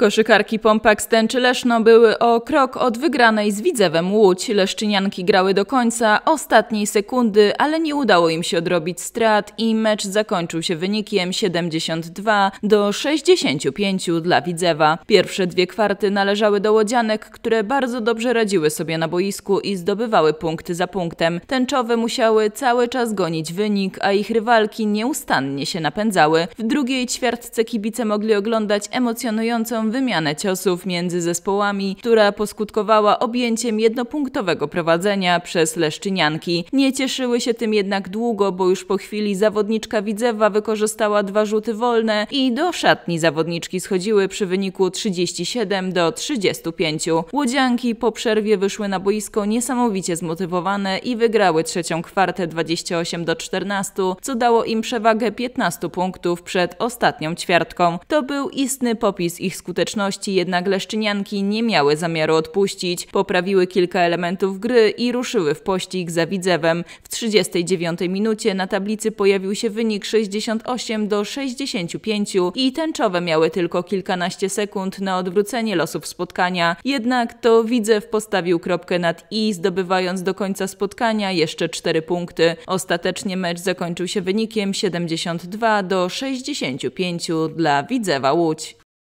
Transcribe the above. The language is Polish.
Koszykarki Pompak z Tęczy Leszno były o krok od wygranej z Widzewem Łódź. Leszczynianki grały do końca, ostatniej sekundy, ale nie udało im się odrobić strat i mecz zakończył się wynikiem 72 do 65 dla Widzewa. Pierwsze dwie kwarty należały do Łodzianek, które bardzo dobrze radziły sobie na boisku i zdobywały punkty za punktem. Tęczowe musiały cały czas gonić wynik, a ich rywalki nieustannie się napędzały. W drugiej ćwiartce kibice mogli oglądać emocjonującą wymianę ciosów między zespołami, która poskutkowała objęciem jednopunktowego prowadzenia przez Leszczynianki. Nie cieszyły się tym jednak długo, bo już po chwili zawodniczka Widzewa wykorzystała dwa rzuty wolne i do szatni zawodniczki schodziły przy wyniku 37 do 35. Łodzianki po przerwie wyszły na boisko niesamowicie zmotywowane i wygrały trzecią kwartę 28 do 14, co dało im przewagę 15 punktów przed ostatnią ćwiartką. To był istny popis ich skuteczności skuteczności, jednak leszczynianki nie miały zamiaru odpuścić. Poprawiły kilka elementów gry i ruszyły w pościg za Widzewem. W 39 minucie na tablicy pojawił się wynik 68 do 65 i tęczowe miały tylko kilkanaście sekund na odwrócenie losów spotkania. Jednak to Widzew postawił kropkę nad i, zdobywając do końca spotkania jeszcze cztery punkty. Ostatecznie mecz zakończył się wynikiem 72 do 65 dla Widzewa Łódź.